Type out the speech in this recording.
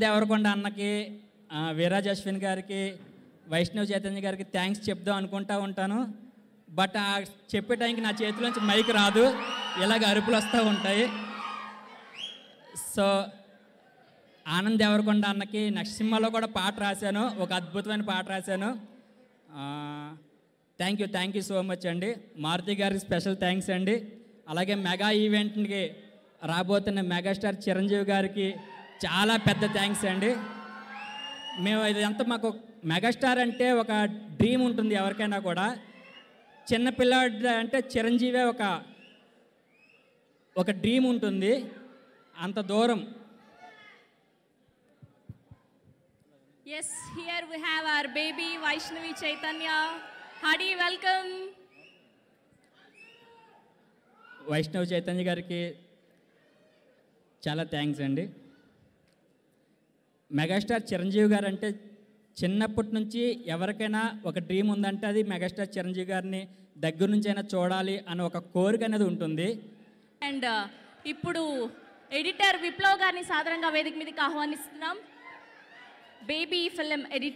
దేవరకొండ అన్నకి వీరాజ్ అశ్విన్ గారికి వైష్ణవ్ చైతన్య గారికి థ్యాంక్స్ చెప్దాం అనుకుంటా ఉంటాను బట్ ఆ చెప్పే టైంకి నా చేతిలోంచి మైక్ రాదు ఇలాగ అరుపులు వస్తూ ఉంటాయి సో ఆనంద్ దేవరకొండ అన్నకి నక్సింహలో కూడా పాట రాశాను ఒక అద్భుతమైన పాట రాశాను thank you thank you so much అండి మారుతి గారికి స్పెషల్ థ్యాంక్స్ అండి అలాగే మెగా ఈవెంట్కి రాబోతున్న మెగాస్టార్ చిరంజీవి గారికి చాలా పెద్ద థ్యాంక్స్ అండి మేము ఇదంతా మాకు మెగాస్టార్ అంటే ఒక డ్రీమ్ ఉంటుంది ఎవరికైనా కూడా చిన్నపిల్లాడు అంటే చిరంజీవే ఒక ఒక డ్రీమ్ ఉంటుంది అంత దూరం yes here we have our baby Vaishnavi Chaitanya హడి వెల్కమ్ వైష్ణవి చైతన్య గారికి చాలా థ్యాంక్స్ అండి మెగాస్టార్ చిరంజీవి గారు అంటే చిన్నప్పటి నుంచి ఎవరికైనా ఒక డ్రీమ్ ఉందంటే అది మెగాస్టార్ చిరంజీవి గారిని దగ్గర నుంచి అయినా చూడాలి అని ఒక కోరిక అనేది ఉంటుంది అండ్ ఇప్పుడు ఎడిటర్ విప్లవ్ గారిని సాధారణంగా వేదిక మీదకి ఆహ్వానిస్తున్నాం బేబీ ఫిలిం ఎడిటర్